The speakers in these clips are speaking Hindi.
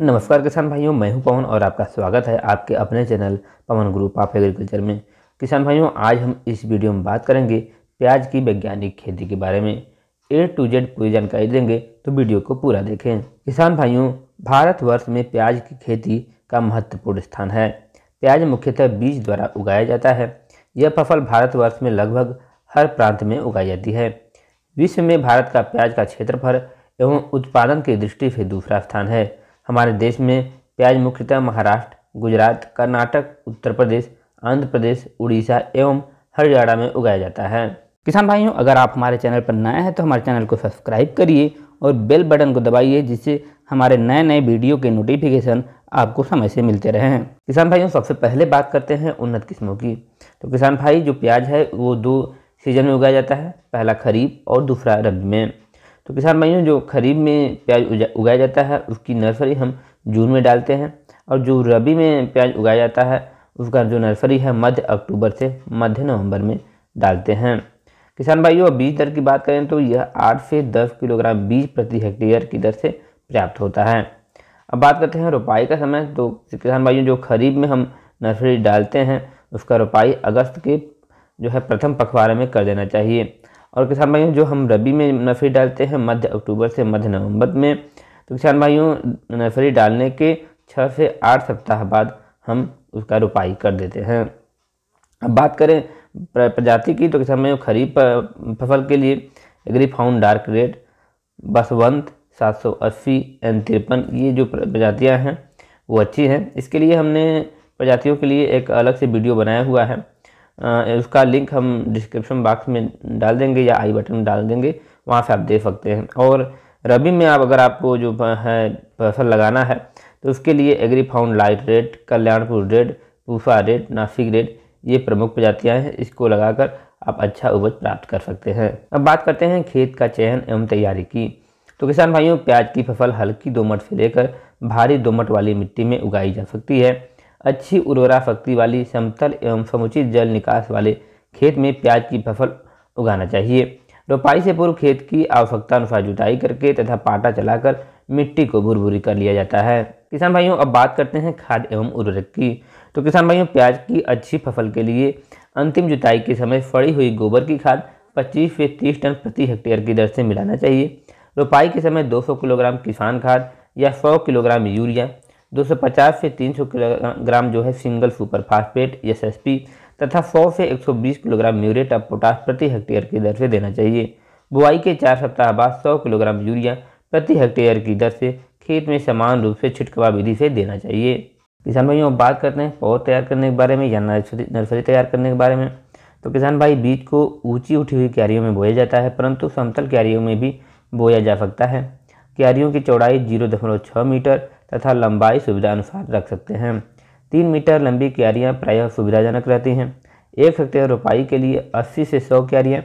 नमस्कार किसान भाइयों मैं हूं पवन और आपका स्वागत है आपके अपने channel Pawan group of agriculture में किसान भाइयों आज हम इस वीडियो में बात करेंगे प्याज की वैज्ञानिक खेती के बारे में ए टू जेड पूरी जानकारी देंगे तो वीडियो को पूरा देखें किसान भाइयों भारतवर्ष में प्याज की खेती का महत्वपूर्ण स्थान है प्याज मुख्यतः बीज द्वारा उगाया जाता है यह फसल भारतवर्ष में लगभग हर प्रांत में उगाई जाती है विश्व में भारत का प्याज का क्षेत्रफल एवं उत्पादन की दृष्टि से दूसरा स्थान है हमारे देश में प्याज मुख्यतः महाराष्ट्र गुजरात कर्नाटक उत्तर प्रदेश आंध्र प्रदेश उड़ीसा एवं हरियाणा में उगाया जाता है किसान भाइयों अगर आप हमारे चैनल पर नए हैं तो हमारे चैनल को सब्सक्राइब करिए और बेल बटन को दबाइए जिससे हमारे नए नए वीडियो के नोटिफिकेशन आपको समय से मिलते रहे किसान भाइयों सबसे पहले बात करते हैं उन्नत किस्मों की तो किसान भाई जो प्याज है वो दो सीजन में उगाया जाता है पहला खरीफ और दूसरा रबी में तो किसान भाइयों जो खरीब में प्याज उगाया जाता है उसकी नर्सरी हम जून में डालते हैं और जो रबी में प्याज उगाया जाता है उसका जो नर्सरी है मध्य अक्टूबर से मध्य नवंबर में डालते हैं किसान भाइयों और बीज दर की बात करें तो यह आठ से दस किलोग्राम बीज प्रति हेक्टेयर की दर से पर्याप्त होता है अब बात करते हैं रोपाई का समय तो किसान भाइयों जो खरीब में हम नर्सरी डालते हैं उसका रोपाई अगस्त के जो है प्रथम पखवाड़े में कर देना चाहिए और किसान भाइयों जो हम रबी में नफरी डालते हैं मध्य अक्टूबर से मध्य नवंबर में तो किसान भाइयों नफरी डालने के छः से आठ सप्ताह बाद हम उसका रुपाई कर देते हैं अब बात करें प्रजाति की तो किसान भाइयों खरीफ फसल के लिए Agrifound dark red Baswant 780 N तिरपन ये जो प्रजातियाँ हैं वो अच्छी हैं इसके लिए हमने प्रजातियों के लिए एक अलग से वीडियो बनाया हुआ है उसका लिंक हम डिस्क्रिप्शन बॉक्स में डाल देंगे या आई बटन में डाल देंगे वहाँ से आप दे सकते हैं और रबी में आप अगर आपको जो है फसल लगाना है तो उसके लिए Agrifound light red Kalyanpur red Pusa red Nashik red ये प्रमुख प्रजातियाँ हैं इसको लगाकर आप अच्छा उपज प्राप्त कर सकते हैं अब बात करते हैं खेत का चयन एवं तैयारी की तो किसान भाइयों प्याज की फसल हल्की दोमट से लेकर भारी दोमट वाली मिट्टी में उगाई जा सकती है अच्छी उर्वरा शक्ति वाली समतल एवं समुचित जल निकास वाले खेत में प्याज की फसल उगाना चाहिए रोपाई से पूर्व खेत की आवश्यकता अनुसार जुताई करके तथा पाटा चलाकर मिट्टी को भुरभुरी कर लिया जाता है किसान भाइयों अब बात करते हैं खाद एवं उर्वरक की तो किसान भाइयों प्याज की अच्छी फसल के लिए अंतिम जुताई के समय फड़ी हुई गोबर की खाद 25 से 30 टन प्रति हेक्टेयर की दर से मिलाना चाहिए रोपाई के समय 200 किलोग्राम किसान खाद या 100 किलोग्राम यूरिया 250 से 300 किलोग्राम जो है सिंगल सुपर फास्फेट एसएसपी तथा 100 से 120 किलोग्राम म्यूरेट ऑफ पोटास प्रति हेक्टेयर की दर से देना चाहिए बुआई के चार सप्ताह बाद 100 किलोग्राम यूरिया प्रति हेक्टेयर की दर से खेत में समान रूप से छिटकवा विधि से देना चाहिए किसान भाइयों बात करते हैं पौध तैयार करने के बारे में या नर्सरी नर्सरी तैयार करने के बारे में तो किसान भाई बीज को ऊंची उठी हुई क्यारियों में बोया जाता है परंतु समतल क्यारियों में भी बोया जा सकता है क्यारियों की चौड़ाई जीरो दशमलव छः मीटर तथा लंबाई सुविधा अनुसार रख सकते हैं तीन मीटर लंबी क्यारियाँ प्रायः सुविधाजनक रहती हैं एक हेक्टेयर रोपाई के लिए 80 से 100 क्यारियाँ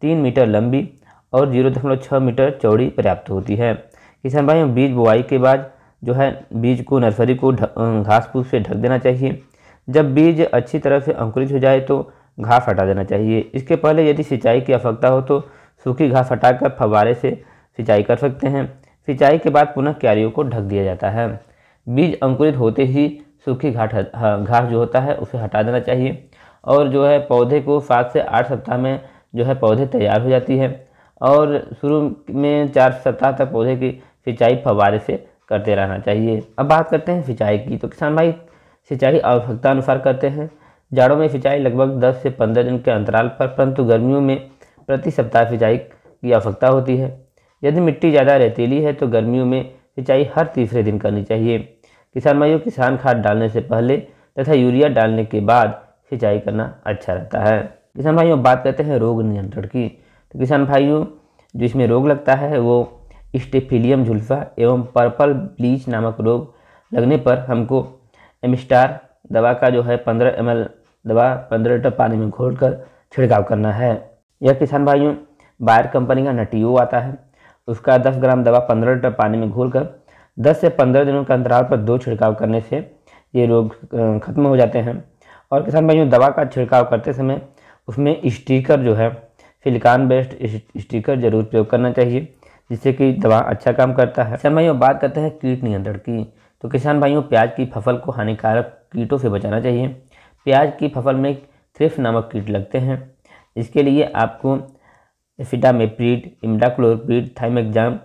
तीन मीटर लंबी और जीरो दशमलव छः मीटर चौड़ी पर्याप्त होती है किसान भाइयों बीज बुआई के बाद जो है बीज को नर्सरी को घास फूस से ढक देना चाहिए जब बीज अच्छी तरह से अंकुरित हो जाए तो घास हटा देना चाहिए इसके पहले यदि सिंचाई की आवश्यकता हो तो सूखी घास हटाकर फवारे से सिंचाई कर सकते हैं सिंचाई के बाद पुनः क्यारियों को ढक दिया जाता है बीज अंकुरित होते ही सूखी घाट घास जो होता है उसे हटा देना चाहिए और जो है पौधे को सात से आठ सप्ताह में जो है पौधे तैयार हो जाती है और शुरू में चार सप्ताह तक पौधे की सिंचाई फवारे से करते रहना चाहिए अब बात करते हैं सिंचाई की तो किसान भाई सिंचाई आवश्यकता अनुसार करते हैं जाड़ों में सिंचाई लगभग 10 से 15 दिन के अंतराल पर परंतु गर्मियों में प्रति सप्ताह सिंचाई की आवश्यकता होती है यदि मिट्टी ज़्यादा रेतीली है तो गर्मियों में सिंचाई हर तीसरे दिन करनी चाहिए किसान भाइयों किसान खाद डालने से पहले तथा यूरिया डालने के बाद सिंचाई करना अच्छा रहता है किसान भाइयों बात करते हैं रोग नियंत्रण की तो किसान भाइयों जो इसमें रोग लगता है वो स्टेफिलियम जुल्फा एवं पर्पल ब्लीच नामक रोग लगने पर हमको एमस्टार दवा का जो है पंद्रह एम दवा पंद्रह लीटर पानी में घोल कर छिड़काव करना है यह किसान भाइयों बायर कंपनी का नटीओ आता है उसका 10 ग्राम दवा 15 लीटर पानी में घोलकर 10 से 15 दिनों के अंतराल पर दो छिड़काव करने से ये रोग खत्म हो जाते हैं और किसान भाइयों दवा का छिड़काव करते समय उसमें स्टीकर जो है फिलकान बेस्ड स्टीकर जरूर प्रयोग करना चाहिए जिससे कि दवा अच्छा काम करता है किसान भाइयों बात करते हैं कीट नियंत्रण की तो किसान भाइयों प्याज की फसल को हानिकारक कीटों से बचाना चाहिए प्याज की फसल में थ्रिफ नामक कीट लगते हैं इसके लिए आपको फिटामेप्रीड इमडाक्लोरप्रीड थाइमेक्जाम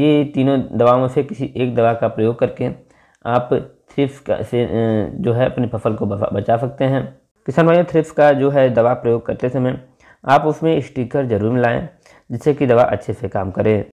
ये तीनों दवाओं में से किसी एक दवा का प्रयोग करके आप थ्रिप्स का से जो है अपनी फसल को बचा सकते हैं किसान भाइयों थ्रिप्स का जो है दवा प्रयोग करते समय आप उसमें स्टिकर ज़रूर मिलाएं जिससे कि दवा अच्छे से काम करे